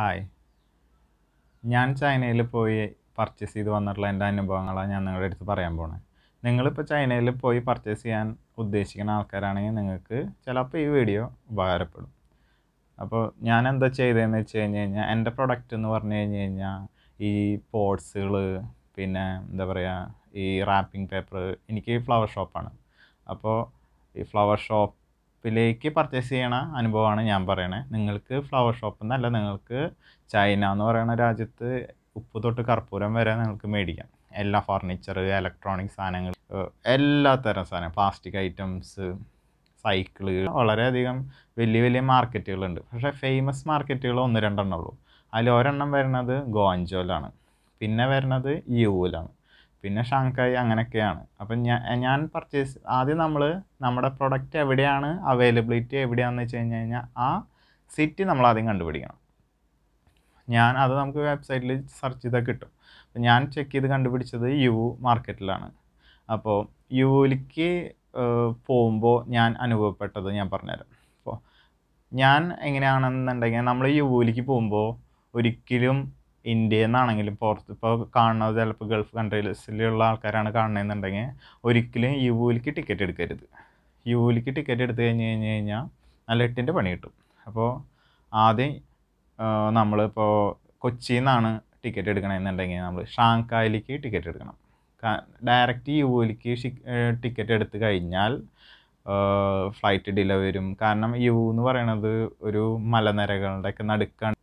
hi ഞാൻ ചൈനയിൽ പോയി പർച്ചേസ് ചെയ്ത് വന്നിട്ടുള്ള എൻ്റെ അനുഭവങ്ങളാണ് ഞാൻ നിങ്ങളുടെ അടുത്ത് പറയാൻ പോണത് നിങ്ങളിപ്പോൾ ചൈനയിൽ പോയി പർച്ചേസ് ചെയ്യാൻ ഉദ്ദേശിക്കുന്ന ആൾക്കാരാണെങ്കിൽ നിങ്ങൾക്ക് ചിലപ്പോൾ ഈ വീഡിയോ ഉപകാരപ്പെടും അപ്പോൾ ഞാൻ എന്താ ചെയ്തതെന്ന് വെച്ച് കഴിഞ്ഞ് കഴിഞ്ഞാൽ എൻ്റെ പ്രൊഡക്റ്റ് എന്ന് പറഞ്ഞു കഴിഞ്ഞ് കഴിഞ്ഞാൽ ഈ പോട്ട്സുകൾ പിന്നെ എന്താ പറയുക ഈ റാപ്പിംഗ് പേപ്പർ എനിക്ക് ഫ്ലവർ ഷോപ്പാണ് അപ്പോൾ ഈ ഫ്ലവർ ഷോപ്പ് ഷോപ്പിലേക്ക് പർച്ചേസ് ചെയ്യണ അനുഭവമാണ് ഞാൻ പറയണേ നിങ്ങൾക്ക് ഫ്ലവർ ഷോപ്പ് എന്നല്ല നിങ്ങൾക്ക് ചൈന എന്ന് പറയുന്ന രാജ്യത്ത് ഉപ്പ് തൊട്ട് കർപ്പൂരം വരെ നിങ്ങൾക്ക് മേടിക്കാം എല്ലാ ഫർണിച്ചർ ഇലക്ട്രോണിക് സാധനങ്ങൾ എല്ലാ തരം സാധനം പ്ലാസ്റ്റിക് ഐറ്റംസ് സൈക്കിളുകൾ വളരെയധികം വലിയ വലിയ മാർക്കറ്റുകളുണ്ട് പക്ഷേ ഫേമസ് മാർക്കറ്റുകൾ ഒന്ന് രണ്ടെണ്ണം ഉള്ളൂ അതിൽ ഒരെണ്ണം വരുന്നത് ഗോഞ്ചോലാണ് പിന്നെ വരുന്നത് യുവിലാണ് പിന്നെ ഷാങ്കായ് അങ്ങനെയൊക്കെയാണ് അപ്പം ഞാൻ ഞാൻ പർച്ചേസ് ആദ്യം നമ്മൾ നമ്മുടെ പ്രൊഡക്റ്റ് എവിടെയാണ് അവൈലബിലിറ്റി എവിടെയാണെന്ന് വെച്ച് കഴിഞ്ഞ് കഴിഞ്ഞാൽ ആ സിറ്റി നമ്മൾ ആദ്യം കണ്ടുപിടിക്കണം ഞാൻ അത് നമുക്ക് വെബ്സൈറ്റിൽ സെർച്ച് ചെയ്താൽ കിട്ടും അപ്പം ഞാൻ ചെക്ക് ചെയ്ത് കണ്ടുപിടിച്ചത് യു മാർക്കറ്റിലാണ് അപ്പോൾ യുവിലേക്ക് പോകുമ്പോൾ ഞാൻ അനുഭവപ്പെട്ടത് ഞാൻ പറഞ്ഞുതരാം അപ്പോൾ ഞാൻ എങ്ങനെയാണെന്നുണ്ടെങ്കിൽ നമ്മൾ യുവിലേക്ക് പോകുമ്പോൾ ഒരിക്കലും ഇന്ത്യയിൽ നിന്നാണെങ്കിലും പുറത്ത് ഇപ്പോൾ കാണുന്നത് ചിലപ്പോൾ ഗൾഫ് കൺട്രീസിലുള്ള ആൾക്കാരാണ് കാണുന്നതെന്നുണ്ടെങ്കിൽ ഒരിക്കലും യുവിലേക്ക് ടിക്കറ്റ് എടുക്കരുത് യുവിലേക്ക് ടിക്കറ്റ് എടുത്തു കഴിഞ്ഞ് കഴിഞ്ഞ് കഴിഞ്ഞാൽ നല്ല എട്ടിൻ്റെ പണി കിട്ടും അപ്പോൾ ആദ്യം നമ്മളിപ്പോൾ കൊച്ചിയിൽ നിന്നാണ് ടിക്കറ്റ് എടുക്കണമെന്നുണ്ടെങ്കിൽ നമ്മൾ ഷാങ്കായിലേക്ക് ടിക്കറ്റ് എടുക്കണം ഡയറക്റ്റ് യുവിലേക്ക് ടിക്കറ്റ് എടുത്തു കഴിഞ്ഞാൽ ഫ്ലൈറ്റ് ഡിലേ വരും കാരണം യു എന്ന് പറയണത് ഒരു മലനിരകളുടെയൊക്കെ നടുക്കാണ്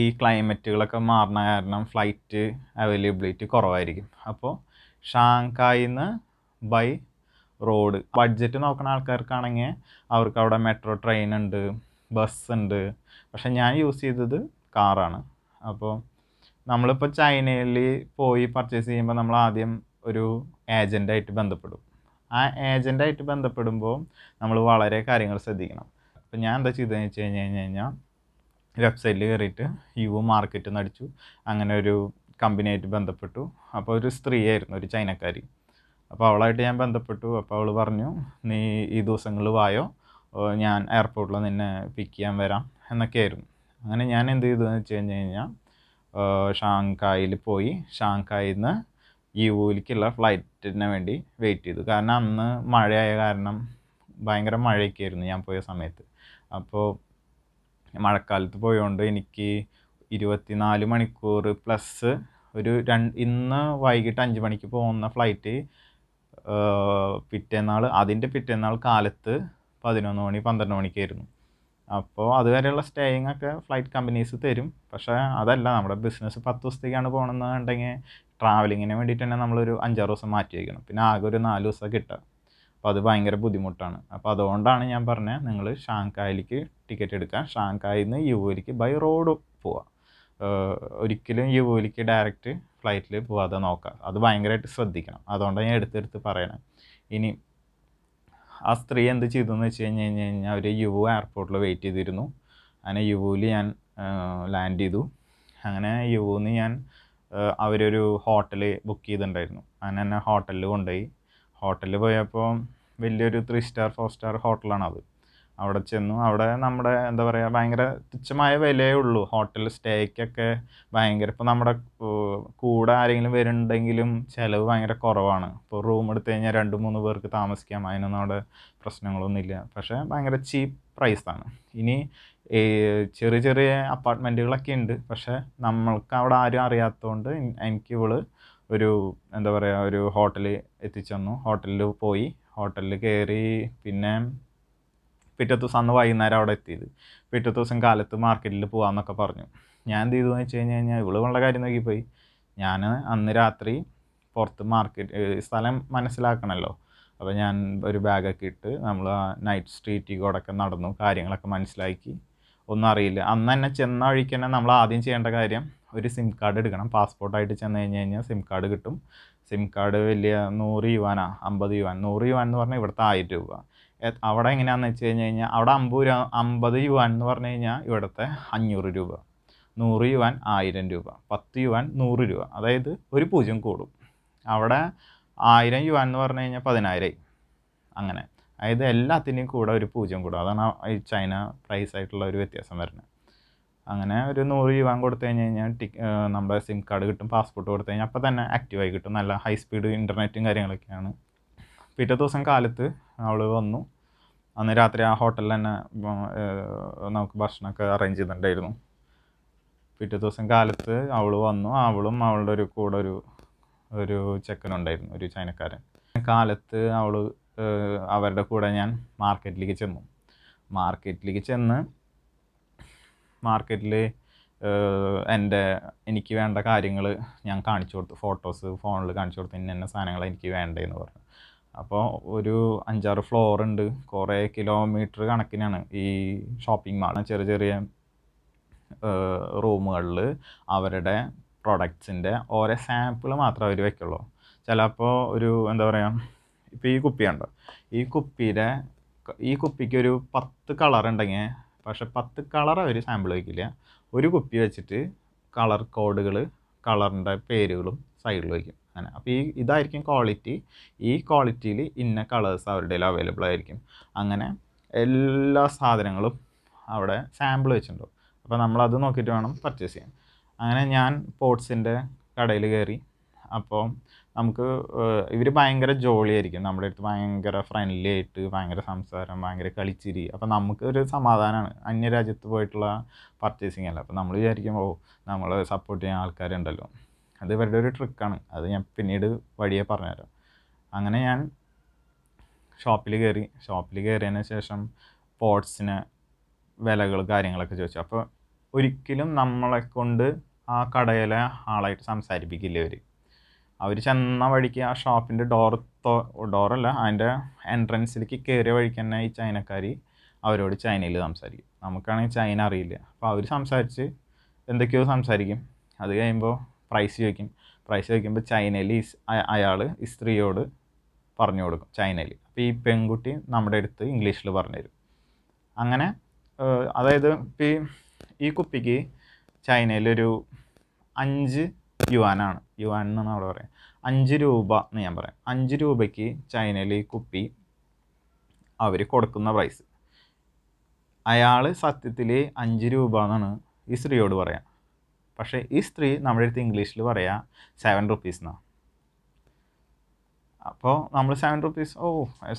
ഈ ക്ലൈമറ്റുകളൊക്കെ മാറുന്ന കാരണം ഫ്ലൈറ്റ് അവൈലബിലിറ്റി കുറവായിരിക്കും അപ്പോൾ ഷാങ്കായിൽ നിന്ന് ബൈ റോഡ് ബഡ്ജറ്റ് നോക്കുന്ന ആൾക്കാർക്കാണെങ്കിൽ അവർക്ക് അവിടെ മെട്രോ ട്രെയിൻ ഉണ്ട് ബസ് ഉണ്ട് പക്ഷെ ഞാൻ യൂസ് ചെയ്തത് കാറാണ് അപ്പോൾ നമ്മളിപ്പോൾ ചൈനയിൽ പോയി പർച്ചേസ് ചെയ്യുമ്പോൾ നമ്മൾ ആദ്യം ഒരു ഏജൻ്റായിട്ട് ബന്ധപ്പെടും ആ ഏജൻ്റായിട്ട് ബന്ധപ്പെടുമ്പോൾ നമ്മൾ വളരെ കാര്യങ്ങൾ ശ്രദ്ധിക്കണം അപ്പോൾ ഞാൻ എന്താ ചെയ്തതെന്ന് വെച്ച് കഴിഞ്ഞ് കഴിഞ്ഞ് കഴിഞ്ഞാൽ വെബ്സൈറ്റിൽ സൈഡിൽ കയറിയിട്ട് യുവ മാർക്കറ്റ് നടിച്ചു അങ്ങനെ ഒരു കമ്പനിയായിട്ട് ബന്ധപ്പെട്ടു അപ്പോൾ ഒരു സ്ത്രീയായിരുന്നു ഒരു ചൈനക്കാരി അപ്പോൾ അവളായിട്ട് ഞാൻ ബന്ധപ്പെട്ടു അപ്പോൾ അവൾ പറഞ്ഞു നീ ഈ ദിവസങ്ങളിൽ വായോ ഞാൻ എയർപോർട്ടിൽ നിന്നെ പിക്ക് ചെയ്യാൻ വരാം എന്നൊക്കെയായിരുന്നു അങ്ങനെ ഞാൻ എന്ത് ചെയ്തു എന്ന് വെച്ച് കഴിഞ്ഞ് കഴിഞ്ഞാൽ ഷാങ്കായിൽ പോയി ഷാങ്കായിൽ നിന്ന് യുവിലേക്കുള്ള ഫ്ലൈറ്റിന് വേണ്ടി വെയിറ്റ് ചെയ്തു കാരണം അന്ന് മഴയായ കാരണം ഭയങ്കര മഴയൊക്കെ ആയിരുന്നു ഞാൻ പോയ സമയത്ത് അപ്പോൾ മഴക്കാലത്ത് പോയതുകൊണ്ട് എനിക്ക് ഇരുപത്തിനാല് മണിക്കൂർ പ്ലസ് ഒരു രണ്ട് ഇന്ന് വൈകിട്ട് അഞ്ച് മണിക്ക് പോകുന്ന ഫ്ലൈറ്റ് പിറ്റേന്നാൾ അതിൻ്റെ പിറ്റേന്നാൾ കാലത്ത് പതിനൊന്ന് മണി പന്ത്രണ്ട് മണിക്കായിരുന്നു അപ്പോൾ അതുവരെയുള്ള സ്റ്റേയിങ് ഒക്കെ ഫ്ലൈറ്റ് കമ്പനീസ് തരും പക്ഷേ അതല്ല നമ്മുടെ ബിസിനസ് പത്ത് ദിവസത്തേക്കാണ് പോകണമെന്നുണ്ടെങ്കിൽ ട്രാവലിങ്ങിന് വേണ്ടിയിട്ട് തന്നെ നമ്മളൊരു അഞ്ചാറ് ദിവസം മാറ്റി വയ്ക്കണം പിന്നെ ആകെ ഒരു നാല് ദിവസം കിട്ടുക അപ്പോൾ അത് ഭയങ്കര ബുദ്ധിമുട്ടാണ് അപ്പോൾ അതുകൊണ്ടാണ് ഞാൻ പറഞ്ഞത് നിങ്ങൾ ഷാങ്കായിലേക്ക് ടിക്കറ്റ് എടുക്കുക ഷാങ്കായിൽ നിന്ന് യുവയിലേക്ക് ബൈ റോഡ് പോവുക ഒരിക്കലും യുവയിലേക്ക് ഡയറക്റ്റ് ഫ്ലൈറ്റിൽ പോവാതെ നോക്കുക അത് ഭയങ്കരമായിട്ട് ശ്രദ്ധിക്കണം അതുകൊണ്ടാണ് ഞാൻ എടുത്തെടുത്ത് പറയണം ഇനി ആ സ്ത്രീ എന്ത് ചെയ്തെന്ന് വെച്ച് കഴിഞ്ഞ് കഴിഞ്ഞ് കഴിഞ്ഞാൽ അവർ യുവ എയർപോർട്ടിൽ വെയിറ്റ് ചെയ്തിരുന്നു അങ്ങനെ യുവയിൽ ഞാൻ ലാൻഡ് ചെയ്തു അങ്ങനെ യുവന്ന് ഞാൻ അവരൊരു ഹോട്ടൽ ബുക്ക് ചെയ്തിട്ടുണ്ടായിരുന്നു അങ്ങനെ എന്നെ ഹോട്ടലിൽ കൊണ്ടുപോയി ഹോട്ടലിൽ പോയപ്പോൾ വലിയൊരു ത്രീ സ്റ്റാർ ഫോർ സ്റ്റാർ ഹോട്ടലാണത് അവിടെ ചെന്നു അവിടെ നമ്മുടെ എന്താ പറയുക ഭയങ്കര തുച്ഛമായ വിലയേ ഉള്ളൂ ഹോട്ടൽ സ്റ്റേക്കൊക്കെ ഭയങ്കര ഇപ്പോൾ നമ്മുടെ കൂടെ ആരെങ്കിലും വരുന്നുണ്ടെങ്കിലും ചിലവ് ഭയങ്കര കുറവാണ് ഇപ്പോൾ റൂം എടുത്തു കഴിഞ്ഞാൽ രണ്ട് മൂന്ന് പേർക്ക് താമസിക്കാം അതിനൊന്നും അവിടെ പ്രശ്നങ്ങളൊന്നുമില്ല പക്ഷേ ഭയങ്കര ചീപ്പ് പ്രൈസാണ് ഇനി ചെറിയ ചെറിയ അപ്പാർട്ട്മെൻറ്റുകളൊക്കെ ഉണ്ട് പക്ഷേ നമ്മൾക്ക് അവിടെ ആരും അറിയാത്തതുകൊണ്ട് എനിക്ക് ഇവള് ഒരു എന്താ പറയുക ഒരു ഹോട്ടലിൽ എത്തിച്ചു തന്നു ഹോട്ടലിൽ പോയി ഹോട്ടലിൽ കയറി പിന്നെ പിറ്റത്തെ ദിവസം അന്ന് വൈകുന്നേരം അവിടെ എത്തിയത് പിറ്റത്തെ ദിവസം കാലത്ത് മാർക്കറ്റിൽ പോകാമെന്നൊക്കെ പറഞ്ഞു ഞാൻ എന്ത് ചെയ്തു എന്ന് വെച്ച് കഴിഞ്ഞ് കഴിഞ്ഞാൽ ഇവിടെ ഉള്ള കാര്യം നോക്കിപ്പോയി ഞാൻ അന്ന് രാത്രി പുറത്ത് മാർക്കറ്റ് സ്ഥലം മനസ്സിലാക്കണമല്ലോ അപ്പോൾ ഞാൻ ഒരു ബാഗൊക്കെ ഇട്ട് നമ്മൾ നൈറ്റ് സ്ട്രീറ്റിൽ കൂടെയൊക്കെ നടന്നു കാര്യങ്ങളൊക്കെ മനസ്സിലാക്കി ഒന്നും അറിയില്ല അന്ന് തന്നെ ചെന്ന വഴിക്ക് തന്നെ നമ്മൾ ആദ്യം ചെയ്യേണ്ട കാര്യം ഒരു സിം കാർഡ് എടുക്കണം പാസ്പോർട്ടായിട്ട് ചെന്ന് കഴിഞ്ഞ് കഴിഞ്ഞാൽ സിം കാർഡ് കിട്ടും സിം കാർഡ് വലിയ നൂറ് യുവാനാ അമ്പത് യുവാൻ നൂറ് യുവാൻ എന്ന് പറഞ്ഞാൽ ഇവിടുത്തെ ആയിരം രൂപ അവിടെ എങ്ങനെയാണെന്ന് വെച്ച് കഴിഞ്ഞ് കഴിഞ്ഞാൽ അവിടെ അമ്പത് രൂപ അമ്പത് യുവാൻ എന്ന് പറഞ്ഞു കഴിഞ്ഞാൽ ഇവിടുത്തെ അഞ്ഞൂറ് രൂപ നൂറ് യുവാൻ ആയിരം രൂപ പത്ത് യുവാൻ നൂറ് രൂപ അതായത് ഒരു പൂജ്യം കൂടും അവിടെ ആയിരം യുവാൻ എന്ന് പറഞ്ഞു കഴിഞ്ഞാൽ പതിനായിരമായി അങ്ങനെ അതായത് എല്ലാത്തിനെയും കൂടെ ഒരു പൂജ്യം കൂടും അതാണ് ഈ ചൈന പ്രൈസ് ആയിട്ടുള്ള ഒരു വ്യത്യാസം വരുന്നത് അങ്ങനെ ഒരു നൂറ് രൂപ കൊടുത്തു കഴിഞ്ഞ് കഴിഞ്ഞാൽ നമ്മുടെ സിം കാർഡ് കിട്ടും പാസ്പോർട്ട് കൊടുത്തു കഴിഞ്ഞാൽ അപ്പോൾ തന്നെ ആക്റ്റീവായി കിട്ടും നല്ല ഹൈ സ്പീഡ് ഇൻ്റർനെറ്റും കാര്യങ്ങളൊക്കെയാണ് പിറ്റേ ദിവസം കാലത്ത് അവൾ വന്നു അന്ന് രാത്രി ആ ഹോട്ടലിൽ തന്നെ നമുക്ക് ഭക്ഷണമൊക്കെ അറേഞ്ച് ചെയ്തിട്ടുണ്ടായിരുന്നു പിറ്റേ ദിവസം കാലത്ത് അവൾ വന്നു അവളും അവളുടെ ഒരു കൂടെ ഒരു ഒരു ചെക്കനുണ്ടായിരുന്നു ഒരു ചൈനക്കാരൻ കാലത്ത് അവൾ അവരുടെ കൂടെ ഞാൻ മാർക്കറ്റിലേക്ക് ചെന്നു മാർക്കറ്റിലേക്ക് ചെന്ന് മാർക്കറ്റിൽ എൻ്റെ എനിക്ക് വേണ്ട കാര്യങ്ങൾ ഞാൻ കാണിച്ചു കൊടുത്തു ഫോട്ടോസ് ഫോണിൽ കാണിച്ചു കൊടുത്തു ഇന്ന സാധനങ്ങൾ എനിക്ക് വേണ്ടതെന്ന് പറഞ്ഞു അപ്പോൾ ഒരു അഞ്ചാറ് ഫ്ലോർ ഉണ്ട് കുറേ കിലോമീറ്റർ കണക്കിനാണ് ഈ ഷോപ്പിംഗ് മാൾ ചെറിയ ചെറിയ റൂമുകളിൽ അവരുടെ പ്രൊഡക്ട്സിൻ്റെ ഓരോ സാമ്പിൾ മാത്രം അവർ വയ്ക്കുള്ളൂ ചിലപ്പോൾ ഒരു എന്താ പറയുക ഇപ്പോൾ ഈ കുപ്പിയുണ്ടോ ഈ കുപ്പിയുടെ ഈ കുപ്പിക്ക് ഒരു പത്ത് കളർ ഉണ്ടെങ്കിൽ പക്ഷെ പത്ത് കളർ അവർ സാമ്പിൾ വയ്ക്കില്ല ഒരു കുപ്പി വെച്ചിട്ട് കളർ കോഡുകൾ കളറിൻ്റെ പേരുകളും സൈഡിൽ വയ്ക്കും അങ്ങനെ അപ്പോൾ ഈ ഇതായിരിക്കും ക്വാളിറ്റി ഈ ക്വാളിറ്റിയിൽ ഇന്ന കളേഴ്സ് അവരുടെ അവൈലബിൾ ആയിരിക്കും അങ്ങനെ എല്ലാ സാധനങ്ങളും അവിടെ സാമ്പിൾ വെച്ചിട്ടുണ്ടാവും അപ്പോൾ നമ്മളത് നോക്കിയിട്ട് വേണം പർച്ചേസ് ചെയ്യാൻ അങ്ങനെ ഞാൻ പോട്ട്സിൻ്റെ കടയിൽ കയറി അപ്പോൾ നമുക്ക് ഇവർ ഭയങ്കര ജോളിയായിരിക്കും നമ്മുടെ അടുത്ത് ഭയങ്കര ഫ്രണ്ട്ലി ആയിട്ട് ഭയങ്കര സംസാരം ഭയങ്കര കളിച്ചിരി അപ്പോൾ നമുക്ക് ഒരു സമാധാനമാണ് അന്യരാജ്യത്ത് പോയിട്ടുള്ള പർച്ചേസിങ് അല്ല അപ്പോൾ നമ്മൾ വിചാരിക്കുമ്പോൾ നമ്മൾ നമ്മളെ സപ്പോർട്ട് ചെയ്യാൻ ആൾക്കാരുണ്ടല്ലോ അത് ഇവരുടെ ഒരു ട്രിക്കാണ് അത് ഞാൻ പിന്നീട് വഴിയെ പറഞ്ഞുതരാം അങ്ങനെ ഞാൻ ഷോപ്പിൽ കയറി ഷോപ്പിൽ കയറിയതിന് ശേഷം പോട്ട്സിന് വിലകൾ കാര്യങ്ങളൊക്കെ ചോദിച്ചു അപ്പോൾ ഒരിക്കലും നമ്മളെ കൊണ്ട് ആ കടയിലെ ആളായിട്ട് സംസാരിപ്പിക്കില്ല ഇവർ അവർ ചെന്ന വഴിക്ക് ആ ഷോപ്പിൻ്റെ ഡോർ ഡോറല്ല അതിൻ്റെ എൻട്രൻസിലേക്ക് കയറിയ വഴിക്ക് തന്നെ ഈ ചൈനക്കാരി അവരോട് ചൈനയിൽ സംസാരിക്കും നമുക്കാണെങ്കിൽ ചൈന അറിയില്ല അപ്പോൾ അവർ സംസാരിച്ച് എന്തൊക്കെയോ സംസാരിക്കും അത് കഴിയുമ്പോൾ പ്രൈസ് ചോദിക്കും പ്രൈസ് ചോദിക്കുമ്പോൾ ചൈനയിൽ അയാൾ സ്ത്രീയോട് പറഞ്ഞു കൊടുക്കും ചൈനയിൽ അപ്പോൾ ഈ പെൺകുട്ടി നമ്മുടെ അടുത്ത് ഇംഗ്ലീഷിൽ പറഞ്ഞു തരും അങ്ങനെ അതായത് ഈ ഈ കുപ്പിക്ക് ചൈനയിലൊരു അഞ്ച് യുവാനാണ് യുവാൻ എന്നാണ് അവിടെ പറയുക അഞ്ച് രൂപ എന്ന് ഞാൻ പറയാം അഞ്ച് രൂപയ്ക്ക് ചൈനയിൽ ഈ കുപ്പി അവർ കൊടുക്കുന്ന പ്രൈസ് അയാൾ സത്യത്തിൽ അഞ്ച് രൂപ എന്നാണ് ഈ സ്ത്രീയോട് പറയാം പക്ഷേ ഈ സ്ത്രീ നമ്മുടെ അടുത്ത് ഇംഗ്ലീഷിൽ പറയാ സെവൻ റുപ്പീസ് എന്നാണ് അപ്പോൾ നമ്മൾ സെവൻ റുപ്പീസ് ഓ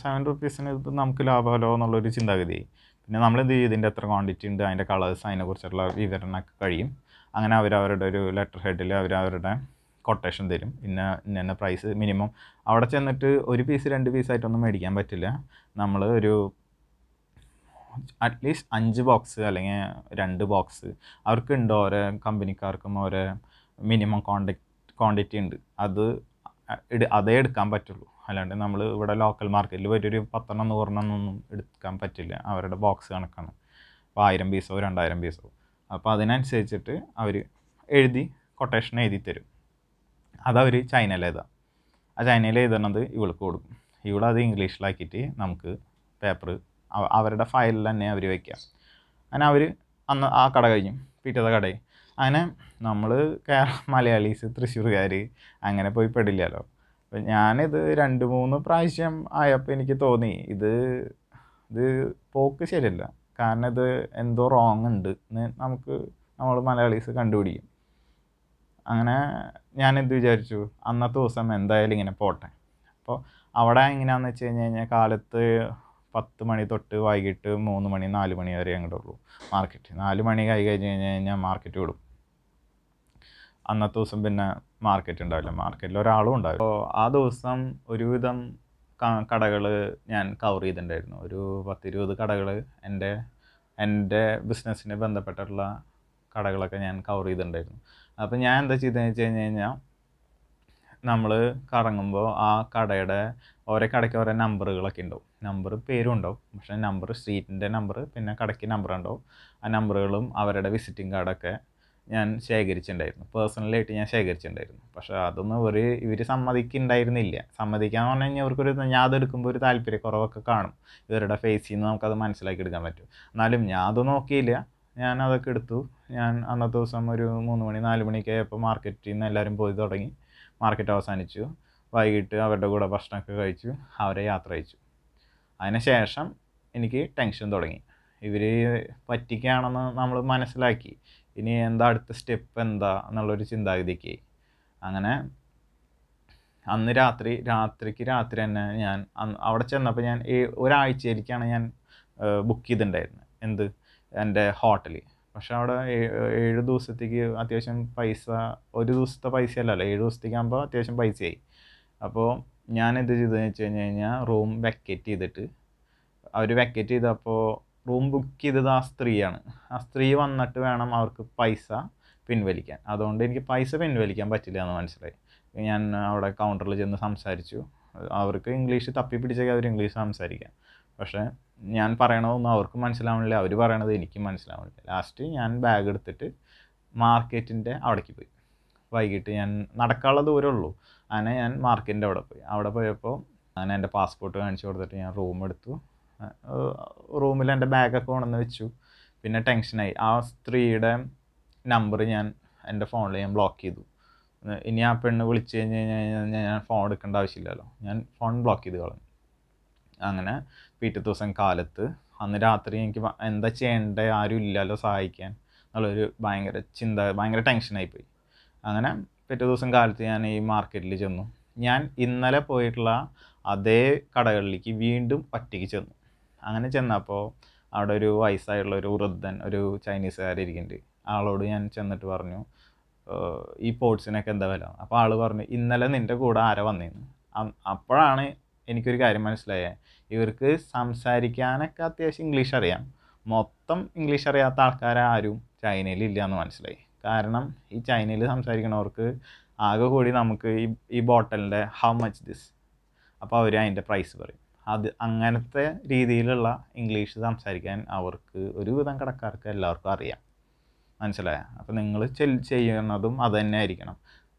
സെവൻ റുപ്പീസിന് ഇത് നമുക്ക് ലാഭമല്ലോ എന്നുള്ളൊരു ചിന്താഗതി പിന്നെ നമ്മൾ എന്ത് ചെയ്യും ഇതിൻ്റെ എത്ര ക്വാണ്ടിറ്റി ഉണ്ട് അതിൻ്റെ കളേഴ്സ് അതിനെക്കുറിച്ചുള്ള വിവരണമൊക്കെ കഴിയും അങ്ങനെ അവർ അവരുടെ ഒരു ലെറ്റർ ഹെഡിൽ അവർ അവരുടെ കൊട്ടേഷൻ തരും ഇന്ന ഇന്ന പ്രൈസ് മിനിമം അവിടെ ചെന്നിട്ട് ഒരു പീസ് രണ്ട് ആയിട്ടൊന്നും മേടിക്കാൻ പറ്റില്ല നമ്മൾ ഒരു അറ്റ്ലീസ്റ്റ് അഞ്ച് ബോക്സ് അല്ലെങ്കിൽ രണ്ട് ബോക്സ് അവർക്കുണ്ട് ഓരോ കമ്പനിക്കാർക്കും ഓരോ മിനിമം കോണ്ടക്റ്റ് ക്വാണ്ടിറ്റി ഉണ്ട് അത് അതേ എടുക്കാൻ പറ്റുള്ളൂ അല്ലാണ്ട് നമ്മൾ ഇവിടെ ലോക്കൽ മാർക്കറ്റിൽ ഒരു പത്തെണ്ണം നൂറെണ്ണം ഒന്നും എടുക്കാൻ പറ്റില്ല അവരുടെ ബോക്സ് കണക്കാണ് അപ്പോൾ ആയിരം പീസോ രണ്ടായിരം പീസോ അപ്പോൾ അതിനനുസരിച്ചിട്ട് അവർ എഴുതി കൊട്ടേഷൻ എഴുതി തരും അതവർ ചൈനയിലെഴുതാം ആ ചൈനയിൽ എഴുതണത് ഇവൾക്ക് കൊടുക്കും ഇവളത് ഇംഗ്ലീഷിലാക്കിയിട്ട് നമുക്ക് പേപ്പർ അവരുടെ ഫയലിൽ തന്നെ അവർ വയ്ക്കാം അങ്ങനെ അവർ അന്ന് ആ കട കഴിഞ്ഞു പിറ്റത്തെ കടയിൽ അങ്ങനെ നമ്മൾ കേരള മലയാളീസ് തൃശ്ശൂർകാർ അങ്ങനെ പോയി പെടില്ലല്ലോ അപ്പം ഞാനിത് രണ്ട് മൂന്ന് പ്രാവശ്യം ആയപ്പോൾ എനിക്ക് തോന്നി ഇത് ഇത് പോക്ക് ശരിയല്ല കാരണം ഇത് എന്തോ റോങ് ഉണ്ട് എന്ന് നമുക്ക് നമ്മൾ മലയാളീസ് കണ്ടുപിടിക്കും അങ്ങനെ എന്ത് വിചാരിച്ചു അന്നത്തെ ദിവസം എന്തായാലും ഇങ്ങനെ പോട്ടെ അപ്പോൾ അവിടെ എങ്ങനെയാണെന്ന് വെച്ച് കഴിഞ്ഞ് കഴിഞ്ഞാൽ കാലത്ത് പത്ത് മണി തൊട്ട് വൈകിട്ട് മൂന്ന് മണി നാല് മണി വരെ അങ്ങോട്ട് ഉള്ളൂ മാർക്കറ്റ് നാല് മണി കൈ കഴിഞ്ഞ് കഴിഞ്ഞ് കഴിഞ്ഞാൽ മാർക്കറ്റ് വിടും അന്നത്തെ ദിവസം പിന്നെ മാർക്കറ്റ് ഉണ്ടാവില്ല മാർക്കറ്റിൽ ഒരാളും ഉണ്ടാവില്ല അപ്പോൾ ആ ദിവസം ഒരുവിധം കടകൾ ഞാൻ കവർ ചെയ്തിട്ടുണ്ടായിരുന്നു ഒരു പത്തിരുപത് കടകൾ എൻ്റെ എൻ്റെ ബിസിനസ്സിന് ബന്ധപ്പെട്ടിട്ടുള്ള കടകളൊക്കെ ഞാൻ കവർ ചെയ്തിട്ടുണ്ടായിരുന്നു അപ്പോൾ ഞാൻ എന്താ ചെയ്തതെന്ന് വെച്ച് കഴിഞ്ഞ് കഴിഞ്ഞാൽ നമ്മൾ കറങ്ങുമ്പോൾ ആ കടയുടെ ഓരോ കടയ്ക്ക് ഓരോ നമ്പറുകളൊക്കെ ഉണ്ടാവും നമ്പർ പേരും ഉണ്ടാവും പക്ഷേ നമ്പർ സ്ട്രീറ്റിൻ്റെ നമ്പർ പിന്നെ കടയ്ക്ക് നമ്പർ ഉണ്ടാവും ആ നമ്പറുകളും അവരുടെ വിസിറ്റിംഗ് കാർഡൊക്കെ ഞാൻ ശേഖരിച്ചിട്ടുണ്ടായിരുന്നു പേഴ്സണലായിട്ട് ഞാൻ ശേഖരിച്ചിട്ടുണ്ടായിരുന്നു പക്ഷേ അതൊന്നും ഒരു ഇവർ സമ്മതിക്കുന്നുണ്ടായിരുന്നില്ല സമ്മതിക്കാന്ന് പറഞ്ഞു കഴിഞ്ഞാൽ അവർക്കൊരു ഞാൻ അതെടുക്കുമ്പോൾ ഒരു താല്പര്യക്കുറവൊക്കെ കാണും ഇവരുടെ ഫേസിൽ നിന്ന് നമുക്കത് മനസ്സിലാക്കി എടുക്കാൻ പറ്റും എന്നാലും ഞാൻ അത് നോക്കിയില്ല ഞാൻ അതൊക്കെ എടുത്തു ഞാൻ അന്നത്തെ ദിവസം ഒരു മൂന്ന് മണി നാല് മണിയൊക്കെ ആയപ്പോൾ മാർക്കറ്റിൽ നിന്ന് എല്ലാവരും പോയി തുടങ്ങി മാർക്കറ്റ് അവസാനിച്ചു വൈകിട്ട് അവരുടെ കൂടെ ഭക്ഷണമൊക്കെ കഴിച്ചു അവരെ യാത്ര അയച്ചു അതിനുശേഷം എനിക്ക് ടെൻഷൻ തുടങ്ങി ഇവർ പറ്റിക്കുകയാണെന്ന് നമ്മൾ മനസ്സിലാക്കി ഇനി എന്താ അടുത്ത സ്റ്റെപ്പ് എന്താ എന്നുള്ളൊരു ചിന്താഗതിക്ക് അങ്ങനെ അന്ന് രാത്രി രാത്രിക്ക് രാത്രി തന്നെ ഞാൻ അവിടെ ചെന്നപ്പോൾ ഞാൻ ഈ ഒരാഴ്ചയിലേക്കാണ് ഞാൻ ബുക്ക് ചെയ്തിട്ടുണ്ടായിരുന്നത് എന്ത് എൻ്റെ ഹോട്ടലിൽ പക്ഷെ അവിടെ ഏഴ് ദിവസത്തേക്ക് അത്യാവശ്യം പൈസ ഒരു ദിവസത്തെ പൈസ അല്ലല്ലോ ഏഴ് ദിവസത്തേക്ക് ആകുമ്പോൾ അത്യാവശ്യം പൈസയായി അപ്പോൾ ഞാൻ എന്ത് ചെയ്തതെന്ന് വെച്ച് കഴിഞ്ഞ് കഴിഞ്ഞാൽ റൂം വെക്കേറ്റ് ചെയ്തിട്ട് അവർ വെക്കേറ്റ് ചെയ്തപ്പോൾ റൂം ബുക്ക് ചെയ്തത് ആ സ്ത്രീയാണ് ആ സ്ത്രീ വന്നിട്ട് വേണം അവർക്ക് പൈസ പിൻവലിക്കാൻ അതുകൊണ്ട് എനിക്ക് പൈസ പിൻവലിക്കാൻ പറ്റില്ല എന്ന് മനസ്സിലായി ഞാൻ അവിടെ കൗണ്ടറിൽ ചെന്ന് സംസാരിച്ചു അവർക്ക് ഇംഗ്ലീഷ് തപ്പി പിടിച്ചൊക്കെ അവർ ഇംഗ്ലീഷ് സംസാരിക്കാം പക്ഷേ ഞാൻ പറയണതൊന്നും അവർക്ക് മനസ്സിലാവണില്ല അവർ പറയണത് എനിക്ക് മനസ്സിലാവണില്ല ലാസ്റ്റ് ഞാൻ ബാഗ് എടുത്തിട്ട് മാർക്കറ്റിൻ്റെ അവിടേക്ക് പോയി വൈകിട്ട് ഞാൻ നടക്കാനുള്ള ഉള്ളൂ അങ്ങനെ ഞാൻ മാർക്കറ്റിൻ്റെ അവിടെ പോയി അവിടെ പോയപ്പോൾ ഞാൻ എൻ്റെ പാസ്പോർട്ട് കാണിച്ചു കൊടുത്തിട്ട് ഞാൻ റൂം എടുത്തു റൂമിൽ എൻ്റെ ബാഗൊക്കെ ഉണന്ന് വെച്ചു പിന്നെ ടെൻഷനായി ആ സ്ത്രീയുടെ നമ്പർ ഞാൻ എൻ്റെ ഫോണിൽ ഞാൻ ബ്ലോക്ക് ചെയ്തു ഇനി ആ പെണ്ണ് വിളിച്ചു കഴിഞ്ഞ് കഴിഞ്ഞാൽ ഞാൻ ഫോൺ എടുക്കേണ്ട ആവശ്യമില്ലല്ലോ ഞാൻ ഫോൺ ബ്ലോക്ക് ചെയ്ത് കളഞ്ഞു അങ്ങനെ പിറ്റേ ദിവസം കാലത്ത് അന്ന് രാത്രി എനിക്ക് എന്താ ചെയ്യേണ്ടത് ആരും ഇല്ലല്ലോ സഹായിക്കാൻ എന്നുള്ളൊരു ഭയങ്കര ചിന്ത ഭയങ്കര ടെൻഷനായിപ്പോയി അങ്ങനെ പിറ്റേ ദിവസം കാലത്ത് ഞാൻ ഈ മാർക്കറ്റിൽ ചെന്നു ഞാൻ ഇന്നലെ പോയിട്ടുള്ള അതേ കടകളിലേക്ക് വീണ്ടും ഒറ്റയ്ക്ക് ചെന്നു അങ്ങനെ ചെന്നപ്പോൾ അവിടെ ഒരു വയസ്സായുള്ള ഒരു വൃദ്ധൻ ഒരു ചൈനീസുകാരിരിക്കുന്നുണ്ട് ആളോട് ഞാൻ ചെന്നിട്ട് പറഞ്ഞു ഈ പോർട്സിനൊക്കെ എന്താ വില അപ്പോൾ ആൾ പറഞ്ഞു ഇന്നലെ നിൻ്റെ കൂടെ ആരെ വന്നിരുന്നു അപ്പോഴാണ് എനിക്കൊരു കാര്യം മനസ്സിലായേ ഇവർക്ക് സംസാരിക്കാനൊക്കെ അത്യാവശ്യം ഇംഗ്ലീഷ് അറിയാം മൊത്തം ഇംഗ്ലീഷ് അറിയാത്ത ആൾക്കാരും ചൈനയിൽ ഇല്ല എന്ന് മനസ്സിലായി കാരണം ഈ ചൈനയിൽ സംസാരിക്കണവർക്ക് ആകെ കൂടി നമുക്ക് ഈ ഈ ബോട്ടലിൻ്റെ ഹൗ മച്ച് ദിസ് അപ്പോൾ അവർ അതിൻ്റെ പ്രൈസ് പറയും അത് അങ്ങനത്തെ രീതിയിലുള്ള ഇംഗ്ലീഷ് സംസാരിക്കാൻ അവർക്ക് ഒരുവിധം കടക്കാർക്ക് എല്ലാവർക്കും അറിയാം മനസ്സിലായ അപ്പോൾ നിങ്ങൾ ചെയ്യുന്നതും അത് തന്നെ ആയിരിക്കണം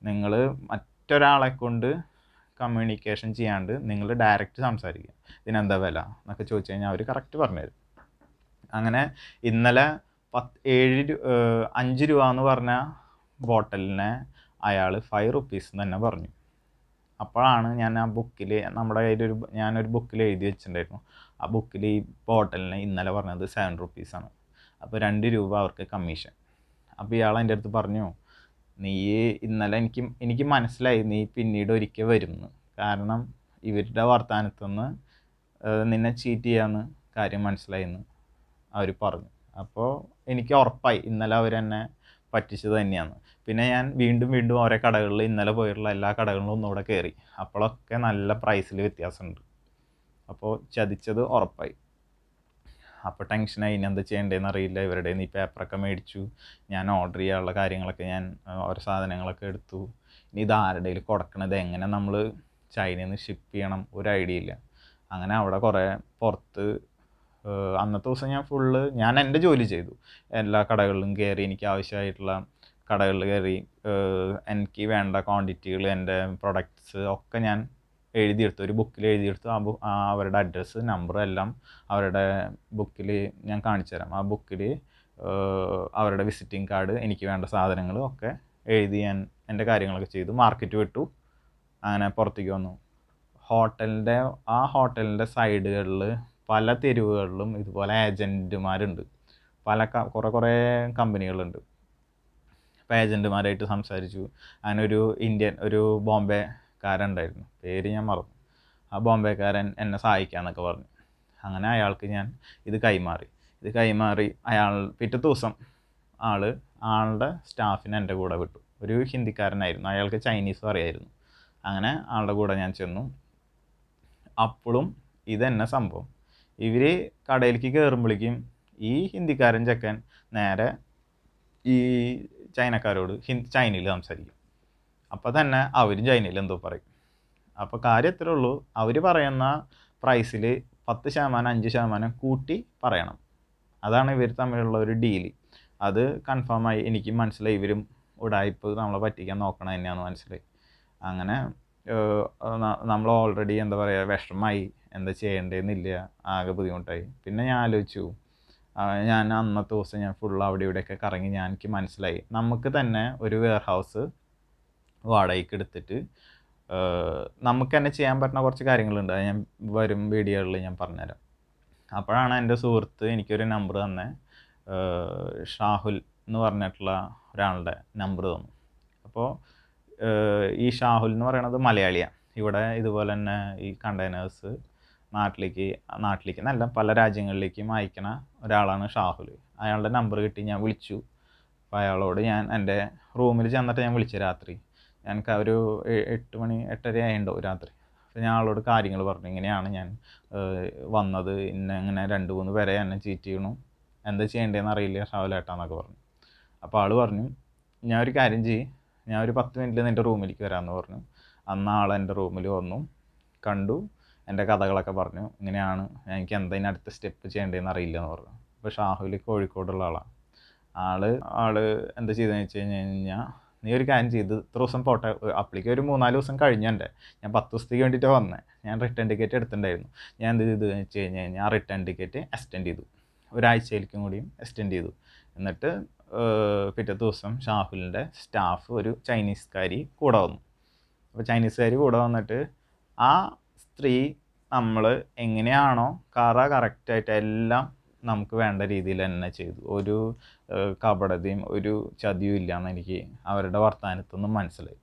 നിങ്ങൾ മറ്റൊരാളെ കൊണ്ട് കമ്മ്യൂണിക്കേഷൻ ചെയ്യാണ്ട് നിങ്ങൾ ഡയറക്റ്റ് സംസാരിക്കുക ഇതിനെന്താ വില എന്നൊക്കെ ചോദിച്ചു കഴിഞ്ഞാൽ അവർ കറക്റ്റ് പറഞ്ഞുതരും അങ്ങനെ ഇന്നലെ പത്ത് ഏഴ് അഞ്ച് രൂപ എന്ന് പറഞ്ഞ ബോട്ടലിനെ അയാൾ ഫൈവ് റുപ്പീസ് തന്നെ പറഞ്ഞു അപ്പോഴാണ് ഞാൻ ആ ബുക്കിൽ നമ്മുടെ ഒരു ഞാനൊരു ബുക്കിൽ എഴുതി വെച്ചിട്ടുണ്ടായിരുന്നു ആ ബുക്കിൽ ഈ ഹോട്ടലിന് ഇന്നലെ പറഞ്ഞത് സെവൻ റുപ്പീസാണ് അപ്പോൾ രണ്ട് രൂപ അവർക്ക് കമ്മീഷൻ അപ്പോൾ ഇയാൾ എൻ്റെ അടുത്ത് പറഞ്ഞു നീ ഇന്നലെ എനിക്ക് എനിക്ക് മനസ്സിലായി നീ പിന്നീട് ഒരിക്കൽ വരുന്നു കാരണം ഇവരുടെ വർത്തമാനത്തുനിന്ന് നിന്നെ ചീറ്റ് ചെയ്യാമെന്ന് കാര്യം മനസ്സിലായി എന്ന് അവർ പറഞ്ഞു അപ്പോൾ എനിക്ക് ഉറപ്പായി ഇന്നലെ അവർ എന്നെ പറ്റിച്ചത് തന്നെയാണ് പിന്നെ ഞാൻ വീണ്ടും വീണ്ടും ഓരോ കടകളിൽ ഇന്നലെ പോയിട്ടുള്ള എല്ലാ കടകളിലും ഒന്നുകൂടെ കയറി അപ്പോഴൊക്കെ നല്ല പ്രൈസിൽ വ്യത്യാസമുണ്ട് അപ്പോൾ ചതിച്ചത് ഉറപ്പായി അപ്പോൾ ടെൻഷനായി ഇനി എന്താ ചെയ്യേണ്ടതെന്ന് അറിയില്ല ഇവരുടെ ഈ പേപ്പറൊക്കെ മേടിച്ചു ഞാൻ ഓർഡർ ചെയ്യാനുള്ള കാര്യങ്ങളൊക്കെ ഞാൻ ഓരോ സാധനങ്ങളൊക്കെ എടുത്തു ഇനി ഇത് ആരുടെ കൊടുക്കണത് എങ്ങനെ നമ്മൾ ചൈനയിൽ നിന്ന് ഷിപ്പ് ചെയ്യണം ഒരു ഐഡിയ ഇല്ല അങ്ങനെ അവിടെ കുറേ പുറത്ത് അന്നത്തെ ദിവസം ഞാൻ ഫുള്ള് ഞാൻ എൻ്റെ ജോലി ചെയ്തു എല്ലാ കടകളിലും കയറി എനിക്ക് ആവശ്യമായിട്ടുള്ള കടകളിൽ കയറി എനിക്ക് വേണ്ട ക്വാണ്ടിറ്റികൾ എൻ്റെ പ്രൊഡക്ട്സ് ഒക്കെ ഞാൻ എഴുതിയെടുത്തു ഒരു ബുക്കിൽ എഴുതിയെടുത്തു ആ ബു അവരുടെ അഡ്രസ്സ് നമ്പർ എല്ലാം അവരുടെ ബുക്കിൽ ഞാൻ കാണിച്ചു തരാം ആ ബുക്കിൽ അവരുടെ വിസിറ്റിംഗ് കാർഡ് എനിക്ക് വേണ്ട സാധനങ്ങൾ ഒക്കെ എഴുതി ഞാൻ എൻ്റെ കാര്യങ്ങളൊക്കെ ചെയ്തു മാർക്കറ്റ് വിട്ടു അങ്ങനെ പുറത്തേക്ക് വന്നു ഹോട്ടലിൻ്റെ ആ ഹോട്ടലിൻ്റെ സൈഡുകളിൽ പല തെരുവുകളിലും ഇതുപോലെ ഏജൻറ്റുമാരുണ്ട് പല കുറേ കുറേ കമ്പനികളുണ്ട് അപ്പോൾ ഏജൻറ്റുമാരായിട്ട് സംസാരിച്ചു അങ്ങനെ ഒരു ഇന്ത്യൻ ഒരു ബോംബെക്കാരൻ ഉണ്ടായിരുന്നു പേര് ഞാൻ മറന്നു ആ ബോംബെക്കാരൻ എന്നെ സഹായിക്കാമെന്നൊക്കെ പറഞ്ഞു അങ്ങനെ അയാൾക്ക് ഞാൻ ഇത് കൈമാറി ഇത് കൈമാറി അയാൾ പിറ്റേ ദിവസം ആൾ ആളുടെ സ്റ്റാഫിനെ എൻ്റെ കൂടെ വിട്ടു ഒരു ഹിന്ദിക്കാരനായിരുന്നു അയാൾക്ക് ചൈനീസ് അറിയായിരുന്നു അങ്ങനെ ആളുടെ കൂടെ ഞാൻ ചെന്നു അപ്പോഴും ഇതെന്നെ സംഭവം ഇവർ കടയിലേക്ക് കയറുമ്പോഴേക്കും ഈ ഹിന്ദിക്കാരൻ ചെക്കൻ നേരെ ഈ ചൈനക്കാരോട് ഹിന്ദി ചൈനയിൽ സംസാരിക്കും അപ്പോൾ തന്നെ അവരും ചൈനയിൽ എന്തോ പറയും അപ്പോൾ കാര്യം എത്ര ഉള്ളൂ അവർ പറയുന്ന പ്രൈസിൽ പത്ത് ശതമാനം അഞ്ച് ശതമാനം കൂട്ടി പറയണം അതാണ് ഇവർ തമ്മിലുള്ള ഒരു ഡീല് അത് കൺഫേമായി എനിക്ക് മനസ്സിലായി ഇവരും ഉടായ്പ് നമ്മളെ പറ്റിക്കാൻ നോക്കണം തന്നെയാണെന്ന് മനസ്സിലായി അങ്ങനെ നമ്മൾ ഓൾറെഡി എന്താ പറയുക വിഷമായി എന്താ ചെയ്യേണ്ടതെന്നില്ല ആകെ ബുദ്ധിമുട്ടായി പിന്നെ ഞാൻ ആലോചിച്ചു ഞാൻ അന്നത്തെ ദിവസം ഞാൻ ഫുൾ അവിടെ ഇവിടെയൊക്കെ കറങ്ങി ഞാൻ എനിക്ക് മനസ്സിലായി നമുക്ക് തന്നെ ഒരു വെയർ ഹൗസ് വാടകയ്ക്ക് എടുത്തിട്ട് നമുക്ക് തന്നെ ചെയ്യാൻ പറ്റുന്ന കുറച്ച് കാര്യങ്ങളുണ്ട് അത് ഞാൻ വരും വീഡിയോകളിൽ ഞാൻ പറഞ്ഞുതരാം അപ്പോഴാണ് എൻ്റെ സുഹൃത്ത് എനിക്കൊരു നമ്പർ തന്നെ ഷാഹുൽ എന്ന് പറഞ്ഞിട്ടുള്ള ഒരാളുടെ നമ്പർ തന്നു അപ്പോൾ ഈ ഷാഹുൽ എന്ന് പറയുന്നത് മലയാളിയാണ് ഇവിടെ ഇതുപോലെ തന്നെ ഈ കണ്ടെയ്നേഴ്സ് നാട്ടിലേക്ക് നാട്ടിലേക്ക് നല്ല പല രാജ്യങ്ങളിലേക്കും അയക്കണ ഒരാളാണ് ഷാഹുൽ അയാളുടെ നമ്പർ കിട്ടി ഞാൻ വിളിച്ചു അപ്പം അയാളോട് ഞാൻ എൻ്റെ റൂമിൽ ചെന്നിട്ട് ഞാൻ വിളിച്ചു രാത്രി എനിക്ക് ഒരു എട്ട് മണി എട്ടര ആയിണ്ടോ രാത്രി അപ്പം ഞാൻ ആളോട് കാര്യങ്ങൾ പറഞ്ഞു ഇങ്ങനെയാണ് ഞാൻ വന്നത് ഇന്നെ ഇങ്ങനെ രണ്ട് മൂന്ന് പേരെ എന്നെ ചീറ്റ് ചെയ്യണു എന്താ ചെയ്യേണ്ടതെന്ന് അറിയില്ല ഷാവലേട്ടാന്നൊക്കെ പറഞ്ഞു അപ്പോൾ ആൾ പറഞ്ഞു ഞാൻ ഒരു കാര്യം ചെയ്യും ഞാൻ ഒരു പത്ത് മിനിറ്റിൽ എൻ്റെ റൂമിലേക്ക് വരാമെന്ന് പറഞ്ഞു അന്ന് ആൾ എൻ്റെ റൂമിൽ വന്നു കണ്ടു എൻ്റെ കഥകളൊക്കെ പറഞ്ഞു ഇങ്ങനെയാണ് എനിക്ക് എന്താ അടുത്ത സ്റ്റെപ്പ് ചെയ്യേണ്ടതെന്ന് അറിയില്ല എന്ന് പറഞ്ഞു അപ്പോൾ ഷാഹുലി കോഴിക്കോടുള്ള ആളാണ് ആള് ആള് എന്താ ചെയ്തതെന്ന് വെച്ച് കഴിഞ്ഞ് കഴിഞ്ഞാൽ നീ ഒരു കാര്യം ചെയ്ത് ഇത്ര ദിവസം പോട്ടെ അപ്ലിക്ക ഒരു മൂന്നാല് ദിവസം കഴിഞ്ഞുണ്ട് ഞാൻ പത്ത് ദിവസത്തേക്ക് വേണ്ടിയിട്ടാണ് വന്നത് ഞാൻ റിട്ടേൺ ടിക്കറ്റ് എടുത്തിട്ടുണ്ടായിരുന്നു ഞാൻ എന്ത് ചെയ്തു വെച്ച് കഴിഞ്ഞ് കഴിഞ്ഞാൽ ആ റിട്ടേൺ ടിക്കറ്റ് എക്സ്റ്റെൻഡ് ചെയ്തു ഒരാഴ്ചയിലേക്കും കൂടിയും എക്സ്റ്റെൻഡ് ചെയ്തു എന്നിട്ട് പിറ്റത്തെ ദിവസം ഷാഹുലിൻ്റെ സ്റ്റാഫ് ഒരു ചൈനീസ്കാരി കൂടെ വന്നു അപ്പോൾ ചൈനീസുകാരി കൂടെ വന്നിട്ട് ആ സ്ത്രീ നമ്മൾ എങ്ങനെയാണോ കറ കറക്റ്റായിട്ട് എല്ലാം നമുക്ക് വേണ്ട രീതിയിൽ തന്നെ ചെയ്തു ഒരു കപടതയും ഒരു ചതിയും ഇല്ലയെന്ന് എനിക്ക് അവരുടെ വർത്തമാനത്തൊന്നും മനസ്സിലായി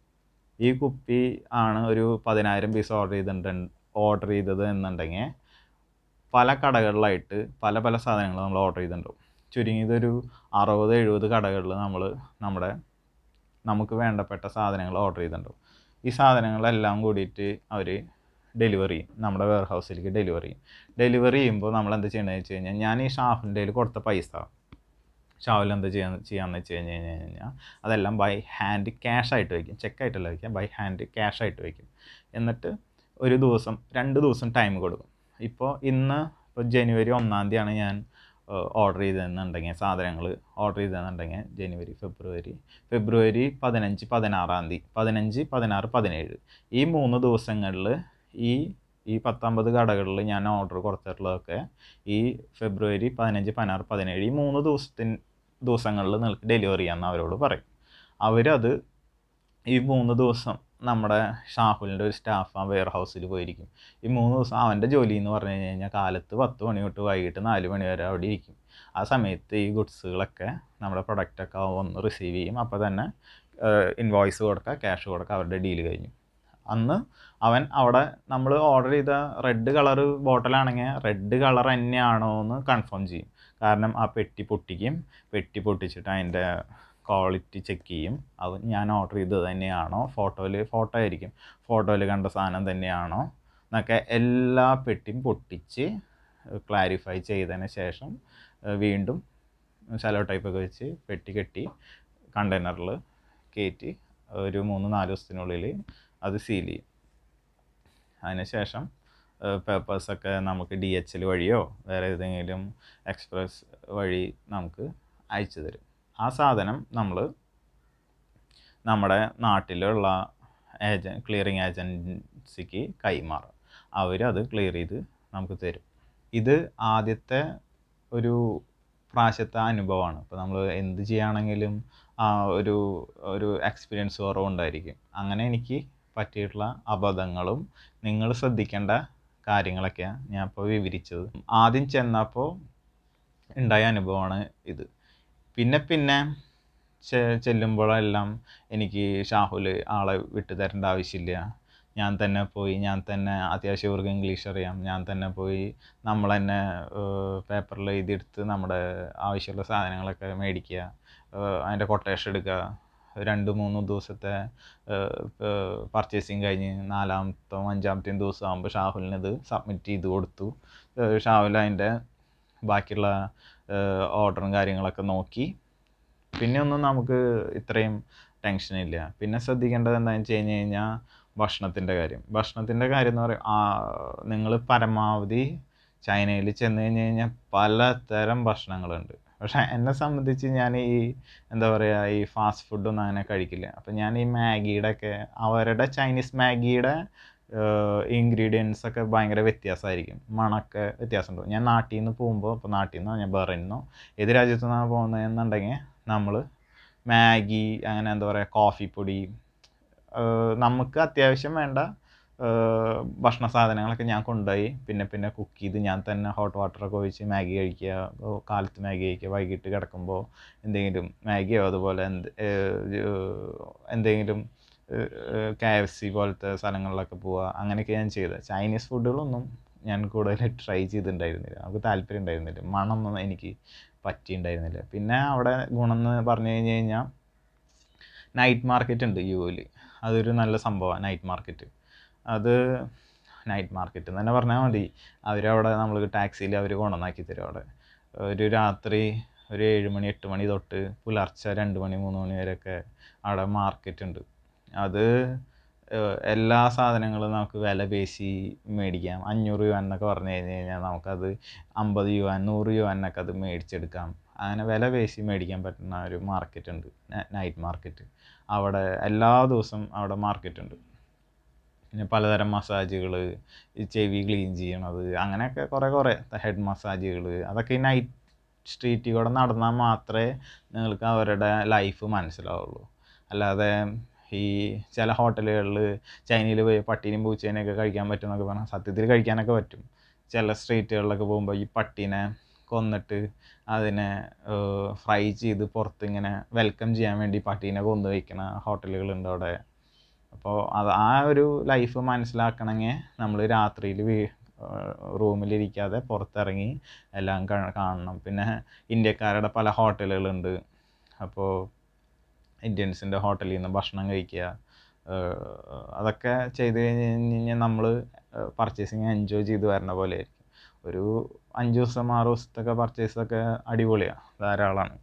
ഈ കുപ്പി ആണ് ഒരു പതിനായിരം പീസ് ഓർഡർ ചെയ്തിട്ടുണ്ട് ഓർഡർ ചെയ്തത് എന്നുണ്ടെങ്കിൽ പല കടകളിലായിട്ട് പല പല സാധനങ്ങൾ നമ്മൾ ഓർഡർ ചെയ്തിട്ടുണ്ടാവും ചുരുങ്ങിയതൊരു അറുപത് എഴുപത് കടകളിൽ നമ്മൾ നമ്മുടെ നമുക്ക് വേണ്ടപ്പെട്ട സാധനങ്ങൾ ഓർഡർ ചെയ്തിട്ടുണ്ടാവും ഈ സാധനങ്ങളെല്ലാം കൂടിയിട്ട് അവർ ഡെലിവറി ചെയ്യും നമ്മുടെ വെയർ ഹൗസിലേക്ക് ഡെലിവറി ചെയ്യും ഡെലിവറി ചെയ്യുമ്പോൾ നമ്മൾ എന്താ ചെയ്യണമെന്ന് വെച്ച് കഴിഞ്ഞാൽ ഞാൻ ഈ ഷാഫിൻ്റെ കയ്യിൽ കൊടുത്ത പൈസ ഷാവിൽ എന്താ ചെയ്യാൻ ചെയ്യാന്ന് വെച്ച് കഴിഞ്ഞ് കഴിഞ്ഞ് കഴിഞ്ഞാൽ അതെല്ലാം ബൈ ഹാൻഡ് ക്യാഷ് ആയിട്ട് വയ്ക്കും ആയിട്ടല്ല വയ്ക്കാം ബൈ ഹാൻഡ് ക്യാഷ് ആയിട്ട് വയ്ക്കും എന്നിട്ട് ഒരു ദിവസം രണ്ട് ദിവസം ടൈം കൊടുക്കും ഇപ്പോൾ ഇന്ന് ഇപ്പോൾ ജനുവരി ഒന്നാം തീയതിയാണ് ഞാൻ ഓർഡർ ചെയ്തതെന്നുണ്ടെങ്കിൽ സാധനങ്ങൾ ഓർഡർ ചെയ്തതെന്നുണ്ടെങ്കിൽ ജനുവരി ഫെബ്രുവരി ഫെബ്രുവരി പതിനഞ്ച് പതിനാറാം തീയതി പതിനഞ്ച് പതിനാറ് പതിനേഴ് ഈ മൂന്ന് ദിവസങ്ങളിൽ ഈ ഈ പത്തൊമ്പത് കടകളിൽ ഞാൻ ഓർഡർ കൊടുത്തിട്ടുള്ളതൊക്കെ ഈ ഫെബ്രുവരി പതിനഞ്ച് പതിനാറ് പതിനേഴ് ഈ മൂന്ന് ദിവസത്തിന് ദിവസങ്ങളിൽ നിങ്ങൾക്ക് ഡെലിവറി ചെയ്യാമെന്ന് അവരോട് പറയും അവരത് ഈ മൂന്ന് ദിവസം നമ്മുടെ ഷാഹുലിൻ്റെ ഒരു സ്റ്റാഫ് ആ വെയർ ഹൗസിൽ പോയിരിക്കും ഈ മൂന്ന് ദിവസം അവൻ്റെ ജോലി എന്ന് പറഞ്ഞു കഴിഞ്ഞ് കഴിഞ്ഞാൽ കാലത്ത് പത്ത് മണി തൊട്ട് വൈകിട്ട് നാല് മണി വരെ അവിടെ ഇരിക്കും ആ സമയത്ത് ഈ ഗുഡ്സുകളൊക്കെ നമ്മുടെ പ്രൊഡക്റ്റൊക്കെ ഒന്ന് റിസീവ് ചെയ്യും അപ്പോൾ തന്നെ ഇൻവോയ്സ് കൊടുക്കുക ക്യാഷ് കൊടുക്കുക അവരുടെ ഡീൽ കഴിഞ്ഞു അന്ന് അവൻ അവിടെ നമ്മൾ ഓർഡർ ചെയ്ത റെഡ് കളർ ബോട്ടിലാണെങ്കിൽ റെഡ് കളർ തന്നെയാണോ എന്ന് കൺഫേം ചെയ്യും കാരണം ആ പെട്ടി പൊട്ടിക്കും പെട്ടി പൊട്ടിച്ചിട്ട് അതിൻ്റെ ക്വാളിറ്റി ചെക്ക് ചെയ്യും അത് ഞാൻ ഓർഡർ ചെയ്തത് തന്നെയാണോ ഫോട്ടോയിൽ ഫോട്ടോ ആയിരിക്കും ഫോട്ടോയിൽ കണ്ട സാധനം തന്നെയാണോ എന്നൊക്കെ എല്ലാ പെട്ടിയും പൊട്ടിച്ച് ക്ലാരിഫൈ ചെയ്തതിന് ശേഷം വീണ്ടും ശലോ ടൈപ്പൊക്കെ വെച്ച് പെട്ടി കെട്ടി കണ്ടെയ്നറിൽ കയറ്റി ഒരു മൂന്ന് നാല് ദിവസത്തിനുള്ളിൽ അത് സീൽ ചെയ്യും അതിനുശേഷം പേപ്പേഴ്സൊക്കെ നമുക്ക് ഡി എച്ച് എൽ വഴിയോ വേറെ ഏതെങ്കിലും എക്സ്പ്രസ് വഴി നമുക്ക് അയച്ചു തരും ആ സാധനം നമ്മൾ നമ്മുടെ നാട്ടിലുള്ള ഏജൻ ക്ലിയറിങ് ഏജൻസിക്ക് കൈമാറും അവരത് ക്ലിയർ ചെയ്ത് നമുക്ക് തരും ഇത് ആദ്യത്തെ ഒരു പ്രാവശ്യത്തെ അനുഭവമാണ് ഇപ്പോൾ നമ്മൾ എന്ത് ചെയ്യുകയാണെങ്കിലും ഒരു ഒരു എക്സ്പീരിയൻസ് കുറവുണ്ടായിരിക്കും അങ്ങനെ എനിക്ക് പറ്റിയിട്ടുള്ള അബദ്ധങ്ങളും നിങ്ങൾ ശ്രദ്ധിക്കേണ്ട കാര്യങ്ങളൊക്കെയാണ് ഞാൻ ഇപ്പോൾ വിവരിച്ചത് ആദ്യം ചെന്നപ്പോൾ ഉണ്ടായ അനുഭവമാണ് ഇത് പിന്നെ പിന്നെ ചെല്ലുമ്പോഴെല്ലാം എനിക്ക് ഷാഹുൽ ആളെ വിട്ടു തരേണ്ട ആവശ്യമില്ല ഞാൻ തന്നെ പോയി ഞാൻ തന്നെ അത്യാവശ്യം ഇവർക്ക് ഇംഗ്ലീഷ് അറിയാം ഞാൻ തന്നെ പോയി നമ്മൾ തന്നെ പേപ്പറിൽ എഴുതിയെടുത്ത് നമ്മുടെ ആവശ്യമുള്ള സാധനങ്ങളൊക്കെ മേടിക്കുക അതിൻ്റെ കൊട്ടേഷൻ എടുക്കുക രണ്ട് മൂന്ന് ദിവസത്തെ പർച്ചേസിങ് കഴിഞ്ഞ് നാലാമത്തെയും അഞ്ചാമത്തെയും ദിവസം ആകുമ്പോൾ ഷാഹുലിനത് സബ്മിറ്റ് ചെയ്ത് കൊടുത്തു ഷാഹുൽ അതിൻ്റെ ബാക്കിയുള്ള ഓർഡറും കാര്യങ്ങളൊക്കെ നോക്കി പിന്നെ ഒന്നും നമുക്ക് ഇത്രയും ഇല്ല പിന്നെ ശ്രദ്ധിക്കേണ്ടത് എന്താണെന്ന് വെച്ച് കഴിഞ്ഞ് കഴിഞ്ഞാൽ ഭക്ഷണത്തിൻ്റെ കാര്യം ഭക്ഷണത്തിൻ്റെ കാര്യം എന്ന് പറയും നിങ്ങൾ പരമാവധി ചൈനയിൽ ചെന്ന് കഴിഞ്ഞ് കഴിഞ്ഞാൽ പലതരം ഭക്ഷണങ്ങളുണ്ട് പക്ഷേ എന്നെ സംബന്ധിച്ച് ഞാൻ ഈ എന്താ പറയുക ഈ ഫാസ്റ്റ് ഫുഡൊന്നും അങ്ങനെ കഴിക്കില്ല അപ്പം ഞാൻ ഈ മാഗിയുടെ ഒക്കെ അവരുടെ ചൈനീസ് മാഗിയുടെ ഇൻഗ്രീഡിയൻസ് ഒക്കെ ഭയങ്കര വ്യത്യാസമായിരിക്കും മണൊക്കെ വ്യത്യാസം ഉണ്ടാവും ഞാൻ നാട്ടിൽ നിന്ന് പോകുമ്പോൾ ഇപ്പോൾ നാട്ടിൽ നിന്നോ ഞാൻ ബഹറിൽ നിന്നോ ഏത് രാജ്യത്തു നിന്നാണ് പോകുന്നതെന്നുണ്ടെങ്കിൽ നമ്മൾ മാഗി അങ്ങനെ എന്താ പറയുക കോഫിപ്പൊടി നമുക്ക് അത്യാവശ്യം വേണ്ട ഭക്ഷണ സാധനങ്ങളൊക്കെ ഞാൻ കൊണ്ടുപോയി പിന്നെ പിന്നെ കുക്ക് ചെയ്ത് ഞാൻ തന്നെ ഹോട്ട് വാട്ടറൊക്കെ ഒഴിച്ച് മാഗി കഴിക്കുക കാലത്ത് മാഗി കഴിക്കുക വൈകിട്ട് കിടക്കുമ്പോൾ എന്തെങ്കിലും മാഗിയോ അതുപോലെ എന്ത് എന്തെങ്കിലും കെ എഫ് സി പോലത്തെ സ്ഥലങ്ങളിലൊക്കെ പോവുക അങ്ങനെയൊക്കെ ഞാൻ ചെയ്തത് ചൈനീസ് ഫുഡുകളൊന്നും ഞാൻ കൂടുതൽ ട്രൈ ചെയ്തിട്ടുണ്ടായിരുന്നില്ല നമുക്ക് താല്പര്യം ഉണ്ടായിരുന്നില്ല മണമൊന്നും എനിക്ക് പറ്റിയിട്ടുണ്ടായിരുന്നില്ല പിന്നെ അവിടെ ഗുണം എന്ന് പറഞ്ഞു കഴിഞ്ഞ് കഴിഞ്ഞാൽ നൈറ്റ് മാർക്കറ്റ് ഉണ്ട് യുവിൽ അതൊരു നല്ല സംഭവമാണ് നൈറ്റ് മാർക്കറ്റ് അത് നൈറ്റ് മാർക്കറ്റ് എന്ന് തന്നെ പറഞ്ഞാൽ മതി അവരവിടെ നമ്മൾ ടാക്സിയിൽ അവർ കൊണ്ടുവന്നാക്കി തരും അവിടെ ഒരു രാത്രി ഒരു ഏഴ് മണി എട്ട് മണി തൊട്ട് പുലർച്ചെ രണ്ട് മണി മൂന്ന് മണി വരെയൊക്കെ അവിടെ മാർക്കറ്റ് ഉണ്ട് അത് എല്ലാ സാധനങ്ങളും നമുക്ക് വില പേശി മേടിക്കാം അഞ്ഞൂറ് യുവാൻ എന്നൊക്കെ പറഞ്ഞു കഴിഞ്ഞ് കഴിഞ്ഞാൽ നമുക്കത് അമ്പത് യുവാൻ നൂറ് യുവാൻ എന്നൊക്കെ അത് മേടിച്ചെടുക്കാം അങ്ങനെ വില പേശി മേടിക്കാൻ പറ്റുന്ന ഒരു മാർക്കറ്റ് ഉണ്ട് നൈറ്റ് മാർക്കറ്റ് അവിടെ എല്ലാ ദിവസവും അവിടെ മാർക്കറ്റ് ഉണ്ട് പിന്നെ പലതരം മസാജുകൾ ചെവി ക്ലീൻ ചെയ്യണത് അങ്ങനെയൊക്കെ കുറേ കുറേ ഹെഡ് മസാജുകൾ അതൊക്കെ ഈ നൈറ്റ് കൂടെ നടന്നാൽ മാത്രമേ നിങ്ങൾക്ക് അവരുടെ ലൈഫ് മനസ്സിലാവുള്ളൂ അല്ലാതെ ഈ ചില ഹോട്ടലുകളിൽ ചൈനയിൽ പോയി പട്ടീനെയും പൂച്ചേനെയൊക്കെ കഴിക്കാൻ പറ്റും എന്നൊക്കെ പറഞ്ഞാൽ സത്യത്തിൽ കഴിക്കാനൊക്കെ പറ്റും ചില സ്ട്രീറ്റുകളിലൊക്കെ പോകുമ്പോൾ ഈ പട്ടീനെ കൊന്നിട്ട് അതിനെ ഫ്രൈ ചെയ്ത് പുറത്തിങ്ങനെ വെൽക്കം ചെയ്യാൻ വേണ്ടി പട്ടീനെ കൊന്നു വയ്ക്കുന്ന ഹോട്ടലുകളുണ്ട് അവിടെ അപ്പോൾ അത് ആ ഒരു ലൈഫ് മനസ്സിലാക്കണമെങ്കിൽ നമ്മൾ രാത്രിയിൽ വീ റൂമിലിരിക്കാതെ പുറത്തിറങ്ങി എല്ലാം കാണണം പിന്നെ ഇന്ത്യക്കാരുടെ പല ഹോട്ടലുകളുണ്ട് അപ്പോൾ ഇന്ത്യൻസിൻ്റെ ഹോട്ടലിൽ നിന്ന് ഭക്ഷണം കഴിക്കുക അതൊക്കെ ചെയ്ത് കഴിഞ്ഞ് കഴിഞ്ഞാൽ നമ്മൾ പർച്ചേസിങ് എൻജോയ് ചെയ്ത് വരണ പോലെ ആയിരിക്കും ഒരു അഞ്ച് ദിവസം ആറ് ദിവസത്തൊക്കെ പർച്ചേസൊക്കെ അടിപൊളിയാണ് ധാരാളമാണ്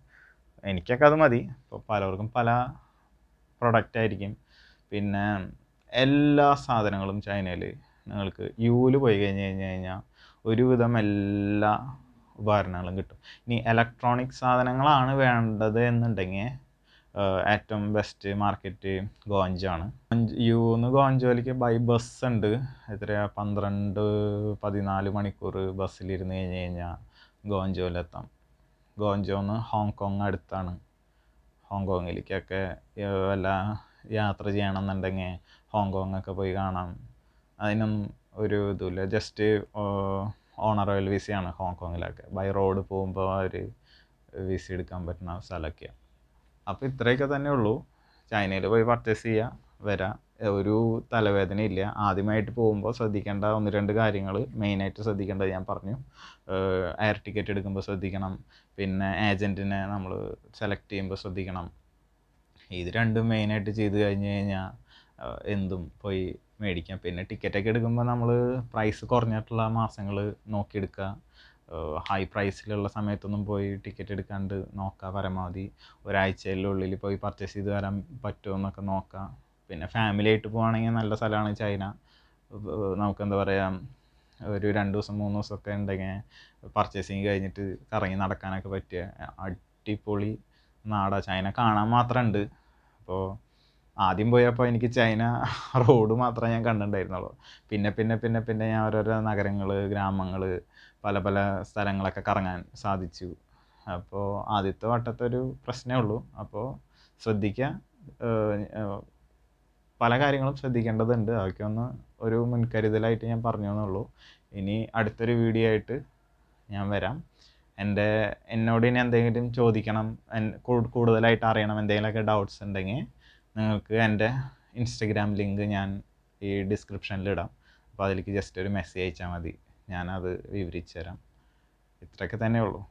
എനിക്കൊക്കെ അത് മതി ഇപ്പോൾ പലർക്കും പല പ്രൊഡക്റ്റായിരിക്കും ആയിരിക്കും പിന്നെ എല്ലാ സാധനങ്ങളും ചൈനയിൽ നിങ്ങൾക്ക് യൂല് പോയി കഴിഞ്ഞ് കഴിഞ്ഞ് കഴിഞ്ഞാൽ ഒരുവിധം എല്ലാ ഉപകരണങ്ങളും കിട്ടും ഇനി ഇലക്ട്രോണിക് സാധനങ്ങളാണ് വേണ്ടത് എന്നുണ്ടെങ്കിൽ ഏറ്റവും ബെസ്റ്റ് മാർക്കറ്റ് ഗോഞ്ചാണ് യൂന്ന് ഗോഞ്ചോലിക്ക് ബൈ ബസ് ഉണ്ട് എത്രയാ പന്ത്രണ്ട് പതിനാല് മണിക്കൂർ ബസ്സിലിരുന്ന് കഴിഞ്ഞ് കഴിഞ്ഞാൽ ഗോഞ്ചോലെത്താം ഗോഞ്ചോന്ന് ഹോങ്കോങ് അടുത്താണ് ഹോങ്കോങ്ങിലേക്കൊക്കെ വല്ല യാത്ര ചെയ്യണമെന്നുണ്ടെങ്കിൽ ഹോങ്കോങ് ഒക്കെ പോയി കാണാം അതിനൊന്നും ഒരു ഇതുമില്ല ജസ്റ്റ് റോയൽ വിസയാണ് ഹോങ്കോങ്ങിലൊക്കെ ബൈ റോഡ് പോകുമ്പോൾ ഒരു വിസ എടുക്കാൻ പറ്റുന്ന സ്ഥലമൊക്കെയാണ് അപ്പോൾ ഇത്രയൊക്കെ തന്നെ ഉള്ളൂ ചൈനയിൽ പോയി പർച്ചേസ് ചെയ്യുക വരാം ഒരു തലവേദന ഇല്ല ആദ്യമായിട്ട് പോകുമ്പോൾ ശ്രദ്ധിക്കേണ്ട ഒന്ന് രണ്ട് കാര്യങ്ങൾ മെയിനായിട്ട് ശ്രദ്ധിക്കേണ്ടത് ഞാൻ പറഞ്ഞു എയർ ടിക്കറ്റ് എടുക്കുമ്പോൾ ശ്രദ്ധിക്കണം പിന്നെ ഏജൻറ്റിനെ നമ്മൾ സെലക്ട് ചെയ്യുമ്പോൾ ശ്രദ്ധിക്കണം ഇത് രണ്ടും മെയിനായിട്ട് ചെയ്ത് കഴിഞ്ഞ് കഴിഞ്ഞാൽ എന്തും പോയി മേടിക്കാം പിന്നെ ടിക്കറ്റൊക്കെ എടുക്കുമ്പോൾ നമ്മൾ പ്രൈസ് കുറഞ്ഞിട്ടുള്ള മാസങ്ങൾ നോക്കിയെടുക്കുക ഹൈ പ്രൈസിലുള്ള സമയത്തൊന്നും പോയി ടിക്കറ്റ് എടുക്കാണ്ട് നോക്കുക പരമാവധി ഒരാഴ്ചയിലുള്ളിൽ പോയി പർച്ചേസ് ചെയ്ത് വരാൻ പറ്റുമോ എന്നൊക്കെ നോക്കുക പിന്നെ ഫാമിലി ആയിട്ട് പോവുകയാണെങ്കിൽ നല്ല സ്ഥലമാണ് ചൈന നമുക്ക് എന്താ പറയുക ഒരു രണ്ട് ദിവസം മൂന്ന് ദിവസമൊക്കെ ഉണ്ടെങ്കിൽ പർച്ചേസിങ് കഴിഞ്ഞിട്ട് കറങ്ങി നടക്കാനൊക്കെ പറ്റിയ അടിപൊളി നാടാ ചൈന കാണാൻ മാത്രം ഉണ്ട് അപ്പോൾ ആദ്യം പോയപ്പോൾ എനിക്ക് ചൈന റോഡ് മാത്രമേ ഞാൻ കണ്ടിട്ടുണ്ടായിരുന്നുള്ളൂ പിന്നെ പിന്നെ പിന്നെ പിന്നെ ഞാൻ ഓരോരോ നഗരങ്ങൾ ഗ്രാമങ്ങൾ പല പല സ്ഥലങ്ങളൊക്കെ കറങ്ങാൻ സാധിച്ചു അപ്പോൾ ആദ്യത്തെ വട്ടത്തെ ഒരു പ്രശ്നമേ ഉള്ളൂ അപ്പോൾ ശ്രദ്ധിക്കുക പല കാര്യങ്ങളും ശ്രദ്ധിക്കേണ്ടതുണ്ട് അതൊക്കെ ഒന്ന് ഒരു മുൻകരുതലായിട്ട് ഞാൻ പറഞ്ഞു എന്നുള്ളൂ ഇനി അടുത്തൊരു വീഡിയോ ആയിട്ട് ഞാൻ വരാം എൻ്റെ എന്നോട് ഇനി എന്തെങ്കിലും ചോദിക്കണം കൂടുതലായിട്ട് അറിയണം എന്തെങ്കിലുമൊക്കെ ഡൗട്ട്സ് ഉണ്ടെങ്കിൽ നിങ്ങൾക്ക് എൻ്റെ ഇൻസ്റ്റഗ്രാം ലിങ്ക് ഞാൻ ഈ ഡിസ്ക്രിപ്ഷനിൽ ഇടാം അപ്പോൾ അതിലേക്ക് ജസ്റ്റ് ഒരു മെസ്സേജ് അയച്ചാൽ മതി ഞാനത് വിവരിച്ചു തരാം ഇത്രയൊക്കെ തന്നെ ഉള്ളൂ